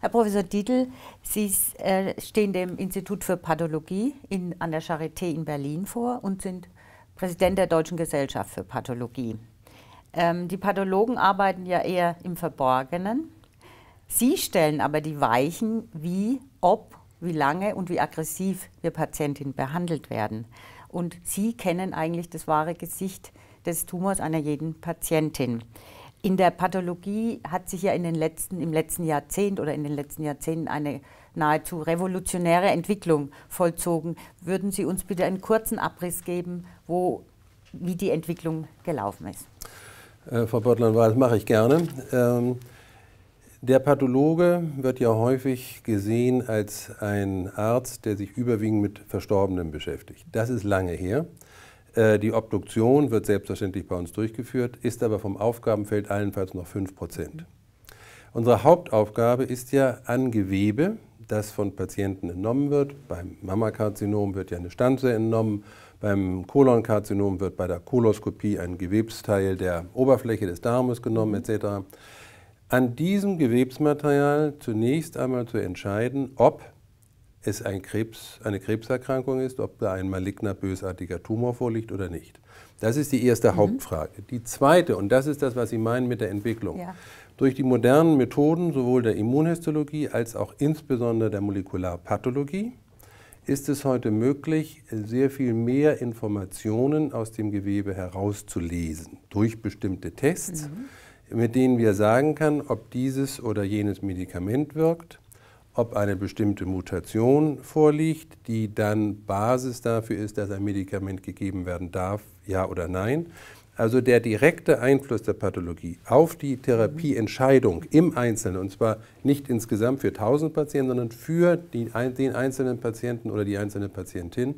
Herr Professor Dietl, Sie äh, stehen dem Institut für Pathologie in, an der Charité in Berlin vor und sind Präsident der Deutschen Gesellschaft für Pathologie. Ähm, die Pathologen arbeiten ja eher im Verborgenen. Sie stellen aber die Weichen, wie, ob, wie lange und wie aggressiv wir Patientinnen behandelt werden. Und Sie kennen eigentlich das wahre Gesicht des Tumors einer jeden Patientin in der Pathologie hat sich ja in den letzten, im letzten Jahrzehnt oder in den letzten Jahrzehnten eine nahezu revolutionäre Entwicklung vollzogen. Würden Sie uns bitte einen kurzen Abriss geben, wo, wie die Entwicklung gelaufen ist? Äh, Frau böttler das mache ich gerne. Ähm, der Pathologe wird ja häufig gesehen als ein Arzt, der sich überwiegend mit Verstorbenen beschäftigt. Das ist lange her. Äh, die Obduktion wird selbstverständlich bei uns durchgeführt, ist aber vom Aufgabenfeld allenfalls noch 5 Prozent. Unsere Hauptaufgabe ist ja an Gewebe, das von Patienten entnommen wird. Beim Mammakarzinom wird ja eine Stanze entnommen, beim Kolonkarzinom wird bei der Koloskopie ein Gewebsteil der Oberfläche des Darmes genommen etc. An diesem Gewebsmaterial zunächst einmal zu entscheiden, ob es ein Krebs, eine Krebserkrankung ist, ob da ein maligner, bösartiger Tumor vorliegt oder nicht. Das ist die erste mhm. Hauptfrage. Die zweite, und das ist das, was Sie meinen mit der Entwicklung. Ja. Durch die modernen Methoden sowohl der Immunhistologie als auch insbesondere der Molekularpathologie ist es heute möglich, sehr viel mehr Informationen aus dem Gewebe herauszulesen durch bestimmte Tests, mhm. mit denen wir sagen können, ob dieses oder jenes Medikament wirkt ob eine bestimmte Mutation vorliegt, die dann Basis dafür ist, dass ein Medikament gegeben werden darf, ja oder nein. Also der direkte Einfluss der Pathologie auf die Therapieentscheidung im Einzelnen, und zwar nicht insgesamt für 1000 Patienten, sondern für die, den einzelnen Patienten oder die einzelne Patientin,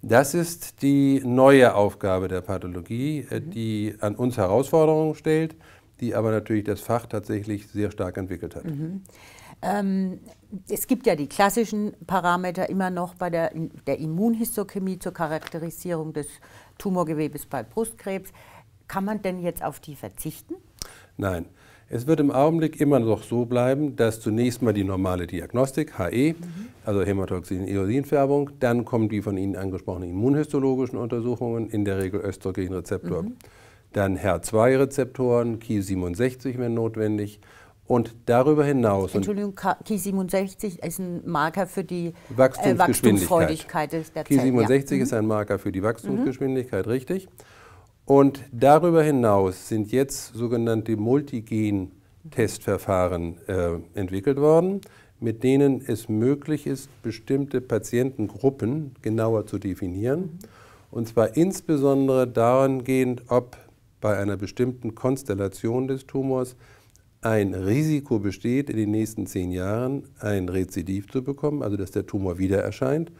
das ist die neue Aufgabe der Pathologie, äh, mhm. die an uns Herausforderungen stellt, die aber natürlich das Fach tatsächlich sehr stark entwickelt hat. Mhm. Ähm, es gibt ja die klassischen Parameter immer noch bei der, der Immunhistochemie zur Charakterisierung des Tumorgewebes bei Brustkrebs. Kann man denn jetzt auf die verzichten? Nein. Es wird im Augenblick immer noch so bleiben, dass zunächst mal die normale Diagnostik, HE, mhm. also hämatoxin färbung dann kommen die von Ihnen angesprochenen immunhistologischen Untersuchungen, in der Regel Östrogenrezeptor, mhm. dann HER2-Rezeptoren, Ki67, wenn notwendig, und darüber hinaus. Entschuldigung, Ki67 ist ein Marker für die äh, Wachstumsgeschwindigkeit. Äh, der Ki67 ja. Mhm. ist ein Marker für die Wachstumsgeschwindigkeit, mhm. richtig. Und darüber hinaus sind jetzt sogenannte Multigen-Testverfahren äh, entwickelt worden, mit denen es möglich ist, bestimmte Patientengruppen genauer zu definieren. Mhm. Und zwar insbesondere dahingehend, ob bei einer bestimmten Konstellation des Tumors ein Risiko besteht, in den nächsten zehn Jahren ein Rezidiv zu bekommen, also dass der Tumor wieder erscheint,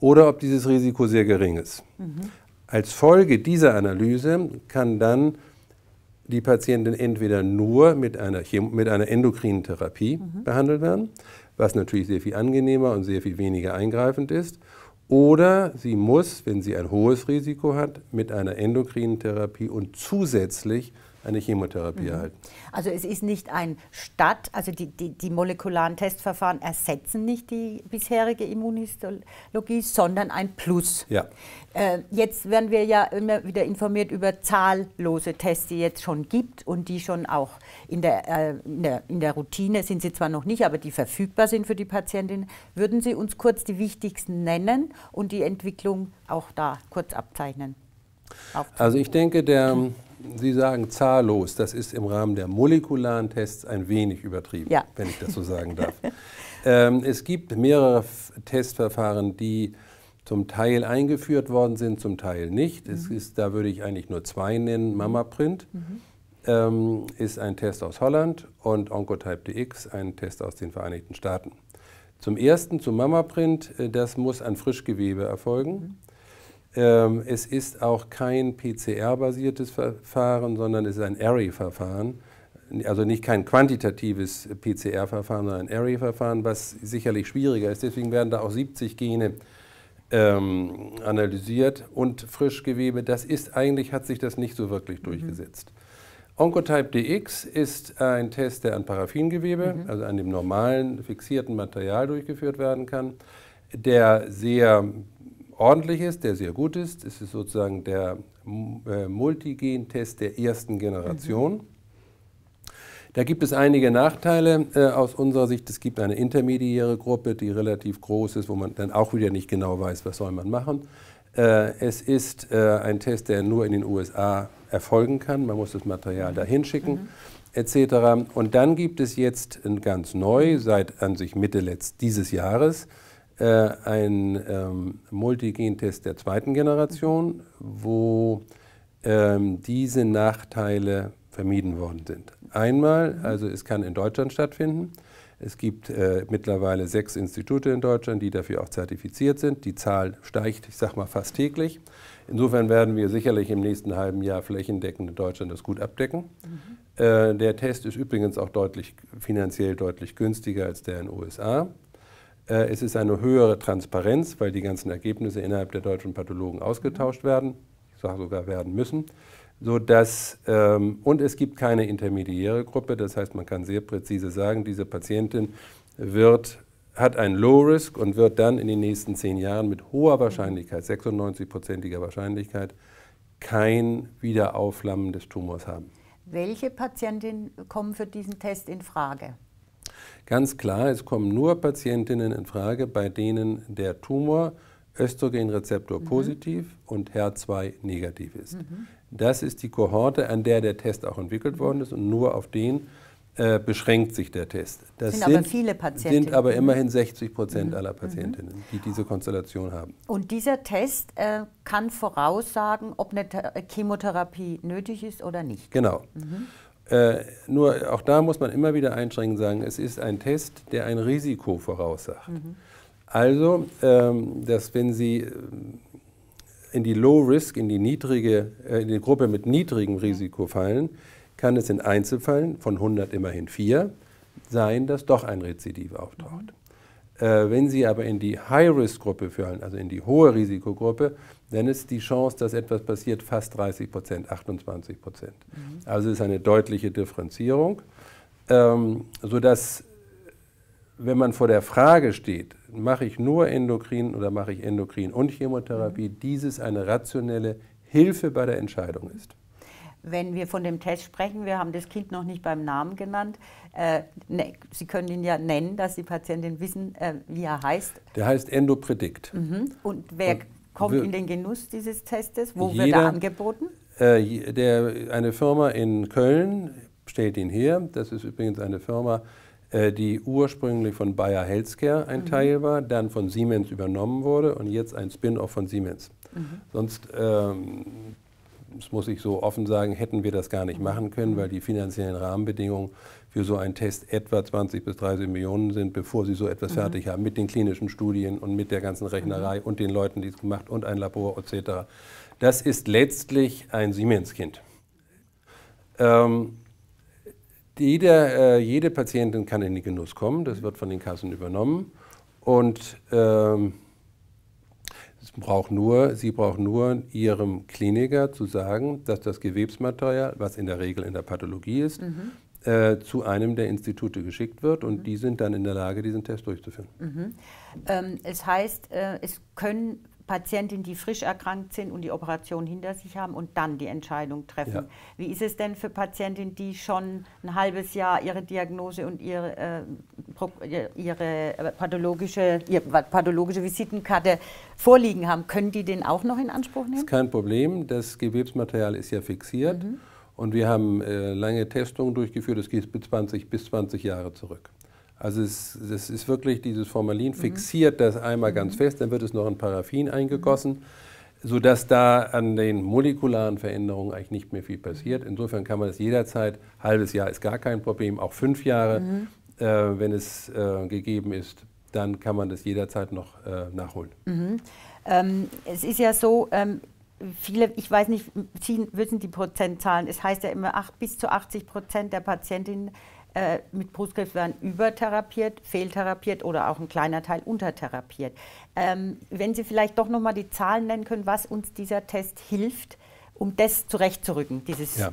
oder ob dieses Risiko sehr gering ist. Mhm. Als Folge dieser Analyse kann dann die Patientin entweder nur mit einer, mit einer endokrinen Therapie mhm. behandelt werden, was natürlich sehr viel angenehmer und sehr viel weniger eingreifend ist, oder sie muss, wenn sie ein hohes Risiko hat, mit einer endokrinen Therapie und zusätzlich eine Chemotherapie mhm. erhalten. Also es ist nicht ein Stadt, also die, die, die molekularen Testverfahren ersetzen nicht die bisherige Immunhistologie, sondern ein Plus. Ja. Äh, jetzt werden wir ja immer wieder informiert über zahllose Tests, die jetzt schon gibt und die schon auch in der, äh, in der, in der Routine sind sie zwar noch nicht, aber die verfügbar sind für die Patientin. Würden Sie uns kurz die wichtigsten nennen und die Entwicklung auch da kurz abzeichnen? Also ich denke, der... Sie sagen zahllos, das ist im Rahmen der molekularen Tests ein wenig übertrieben, ja. wenn ich das so sagen darf. ähm, es gibt mehrere Testverfahren, die zum Teil eingeführt worden sind, zum Teil nicht. Mhm. Es ist, da würde ich eigentlich nur zwei nennen. Mhm. MamaPrint mhm. ähm, ist ein Test aus Holland und Oncotype DX ein Test aus den Vereinigten Staaten. Zum ersten, zu MamaPrint, äh, das muss an Frischgewebe erfolgen. Mhm. Ähm, es ist auch kein PCR-basiertes Verfahren, sondern es ist ein Array-Verfahren. Also nicht kein quantitatives PCR-Verfahren, sondern ein Array-Verfahren, was sicherlich schwieriger ist. Deswegen werden da auch 70 Gene ähm, analysiert und Frischgewebe. Das ist eigentlich, hat sich das nicht so wirklich mhm. durchgesetzt. Oncotype DX ist ein Test, der an Paraffingewebe, mhm. also an dem normalen fixierten Material durchgeführt werden kann, der sehr ordentlich ist, der sehr gut ist. Es ist sozusagen der äh, Multigen-Test der ersten Generation. Mhm. Da gibt es einige Nachteile äh, aus unserer Sicht. Es gibt eine intermediäre Gruppe, die relativ groß ist, wo man dann auch wieder nicht genau weiß, was soll man machen. Äh, es ist äh, ein Test, der nur in den USA erfolgen kann. Man muss das Material dahin schicken. Mhm. Etc. Und dann gibt es jetzt ganz neu, seit an sich Mitte letzt dieses Jahres, äh, ein ähm, Multigentest der zweiten Generation, wo ähm, diese Nachteile vermieden worden sind. Einmal, also es kann in Deutschland stattfinden. Es gibt äh, mittlerweile sechs Institute in Deutschland, die dafür auch zertifiziert sind. Die Zahl steigt, ich sage mal, fast täglich. Insofern werden wir sicherlich im nächsten halben Jahr flächendeckend in Deutschland das gut abdecken. Mhm. Äh, der Test ist übrigens auch deutlich finanziell deutlich günstiger als der in den USA. Äh, es ist eine höhere Transparenz, weil die ganzen Ergebnisse innerhalb der deutschen Pathologen ausgetauscht werden, ich sage sogar werden müssen. So ähm, und es gibt keine intermediäre Gruppe, das heißt, man kann sehr präzise sagen, diese Patientin wird, hat ein Low Risk und wird dann in den nächsten zehn Jahren mit hoher Wahrscheinlichkeit, 96-prozentiger Wahrscheinlichkeit, kein Wiederaufflammen des Tumors haben. Welche Patientin kommen für diesen Test in Frage? Ganz klar, es kommen nur Patientinnen in Frage, bei denen der Tumor Östrogenrezeptor mhm. positiv und HER2 negativ ist. Mhm. Das ist die Kohorte, an der der Test auch entwickelt mhm. worden ist und nur auf den äh, beschränkt sich der Test. Das sind, sind aber viele Patientinnen. sind aber mhm. immerhin 60 Prozent mhm. aller mhm. Patientinnen, die diese Konstellation haben. Und dieser Test äh, kann voraussagen, ob eine Chemotherapie nötig ist oder nicht. Genau. Äh, nur auch da muss man immer wieder einschränkend sagen, es ist ein Test, der ein Risiko voraussagt. Mhm. Also, ähm, dass wenn Sie ähm, in die Low Risk, in die niedrige, äh, in die Gruppe mit niedrigem Risiko fallen, kann es in Einzelfällen von 100 immerhin vier sein, dass doch ein Rezidiv auftaucht. Mhm. Äh, wenn Sie aber in die High-Risk-Gruppe fallen, also in die hohe Risikogruppe, dann ist die Chance, dass etwas passiert, fast 30 Prozent, 28 Prozent. Mhm. Also es ist eine deutliche Differenzierung, ähm, sodass, wenn man vor der Frage steht, mache ich nur Endokrin oder mache ich Endokrin und Chemotherapie, mhm. dieses eine rationelle Hilfe bei der Entscheidung ist wenn wir von dem Test sprechen, wir haben das Kind noch nicht beim Namen genannt. Äh, ne, Sie können ihn ja nennen, dass die Patientin wissen, äh, wie er heißt. Der heißt Endopredikt. Mhm. Und wer Und kommt in den Genuss dieses Testes? Wo jeder, wird er angeboten? Äh, der, eine Firma in Köln stellt ihn her. Das ist übrigens eine Firma, äh, die ursprünglich von Bayer Healthcare ein mhm. Teil war, dann von Siemens übernommen wurde und jetzt ein Spin-off von Siemens. Mhm. Sonst ähm, das muss ich so offen sagen, hätten wir das gar nicht machen können, weil die finanziellen Rahmenbedingungen für so einen Test etwa 20 bis 30 Millionen sind, bevor sie so etwas mhm. fertig haben, mit den klinischen Studien und mit der ganzen Rechnerei mhm. und den Leuten, die es gemacht und ein Labor etc. Das ist letztlich ein Siemens-Kind. Ähm, jeder, äh, jede Patientin kann in den Genuss kommen, das wird von den Kassen übernommen und ähm, Braucht nur, sie braucht nur Ihrem Kliniker zu sagen, dass das Gewebsmaterial, was in der Regel in der Pathologie ist, mhm. Äh, zu einem der Institute geschickt wird und mhm. die sind dann in der Lage, diesen Test durchzuführen. Mhm. Ähm, es heißt, äh, es können Patientinnen, die frisch erkrankt sind und die Operation hinter sich haben und dann die Entscheidung treffen. Ja. Wie ist es denn für Patientinnen, die schon ein halbes Jahr ihre Diagnose und ihre, äh, ihre äh, pathologische, ihre pathologische Visitenkarte vorliegen haben? Können die den auch noch in Anspruch nehmen? Das ist kein Problem. Das Gewebsmaterial ist ja fixiert. Mhm. Und wir haben äh, lange Testungen durchgeführt. Das geht bis 20, bis 20 Jahre zurück. Also es, es ist wirklich dieses Formalin mhm. fixiert das einmal ganz mhm. fest, dann wird es noch in Paraffin eingegossen, sodass da an den molekularen Veränderungen eigentlich nicht mehr viel passiert. Insofern kann man das jederzeit, halbes Jahr ist gar kein Problem, auch fünf Jahre, mhm. äh, wenn es äh, gegeben ist, dann kann man das jederzeit noch äh, nachholen. Mhm. Ähm, es ist ja so, ähm viele, ich weiß nicht, Sie wissen die Prozentzahlen, es heißt ja immer, ach, bis zu 80 Prozent der Patientinnen äh, mit Brustkrebs werden übertherapiert, fehltherapiert oder auch ein kleiner Teil untertherapiert. Ähm, wenn Sie vielleicht doch nochmal die Zahlen nennen können, was uns dieser Test hilft, um das zurechtzurücken, dieses ja.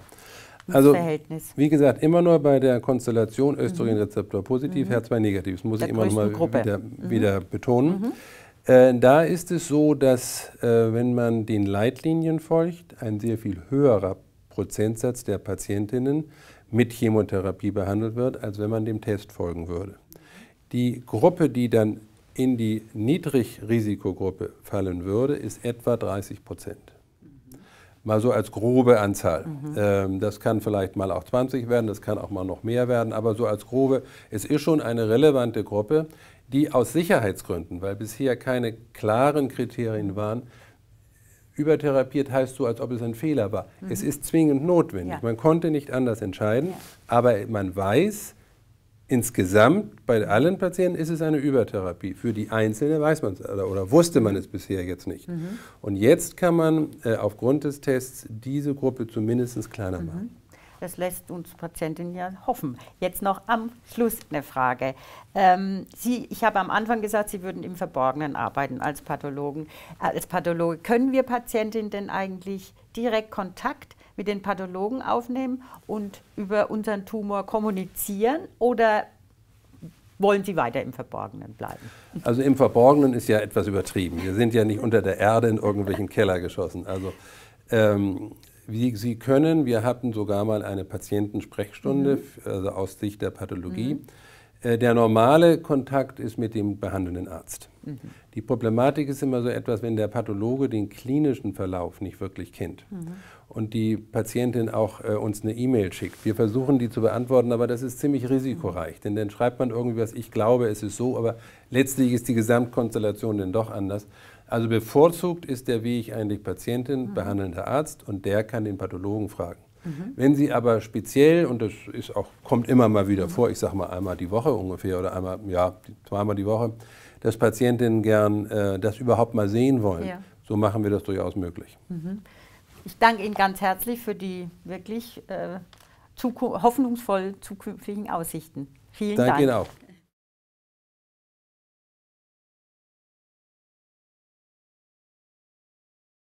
Also, Verhältnis. wie gesagt, immer nur bei der Konstellation mhm. Östrogenrezeptor positiv, mhm. Herz2 negativ. Das muss der ich immer nochmal Gruppe. wieder, mhm. wieder betonen. Mhm. Äh, da ist es so, dass, äh, wenn man den Leitlinien folgt, ein sehr viel höherer Prozentsatz der Patientinnen mit Chemotherapie behandelt wird, als wenn man dem Test folgen würde. Die Gruppe, die dann in die Niedrigrisikogruppe fallen würde, ist etwa 30 Prozent. Mal so als grobe Anzahl. Mhm. Ähm, das kann vielleicht mal auch 20 werden, das kann auch mal noch mehr werden, aber so als grobe, es ist schon eine relevante Gruppe, die aus Sicherheitsgründen, weil bisher keine klaren Kriterien waren, übertherapiert heißt so, als ob es ein Fehler war. Mhm. Es ist zwingend notwendig. Ja. Man konnte nicht anders entscheiden, ja. aber man weiß, insgesamt bei allen Patienten ist es eine Übertherapie. Für die Einzelne weiß man es oder, äh, oder, wusste man es bisher jetzt nicht. Mhm. Und jetzt kann man äh, aufgrund des Tests diese Gruppe zumindest kleiner mhm. machen. Das lässt uns Patientinnen ja hoffen. Jetzt noch am Schluss eine Frage. Ähm, Sie, ich habe am Anfang gesagt, Sie würden im Verborgenen arbeiten als Pathologen. Äh, als Pathologe können wir Patientinnen denn eigentlich direkt Kontakt mit den Pathologen aufnehmen und über unseren Tumor kommunizieren oder wollen Sie weiter im Verborgenen bleiben? Also im Verborgenen ist ja etwas übertrieben. Wir sind ja nicht unter der Erde in irgendwelchen Keller geschossen. Also ähm, wie Sie können, wir hatten sogar mal eine Patientensprechstunde mhm. also aus Sicht der Pathologie. Mhm. Äh, der normale Kontakt ist mit dem behandelnden Arzt. Mhm. Die Problematik ist immer so etwas, wenn der Pathologe den klinischen Verlauf nicht wirklich kennt mhm. und die Patientin auch äh, uns eine E-Mail schickt. Wir versuchen die zu beantworten, aber das ist ziemlich risikoreich, mhm. denn dann schreibt man irgendwie was, ich glaube, es ist so, aber letztlich ist die Gesamtkonstellation dann doch anders. Also bevorzugt ist der, wie ich eigentlich Patientin, mhm. behandelnder Arzt und der kann den Pathologen fragen. Mhm. Wenn Sie aber speziell, und das ist auch, kommt immer mal wieder mhm. vor, ich sage mal einmal die Woche ungefähr oder einmal, ja, zweimal die Woche, dass Patientinnen gern äh, das überhaupt mal sehen wollen, ja. so machen wir das durchaus möglich. Ich danke Ihnen ganz herzlich für die wirklich äh, zuku hoffnungsvoll zukünftigen Aussichten. Vielen Dank. Danke Ihnen auch.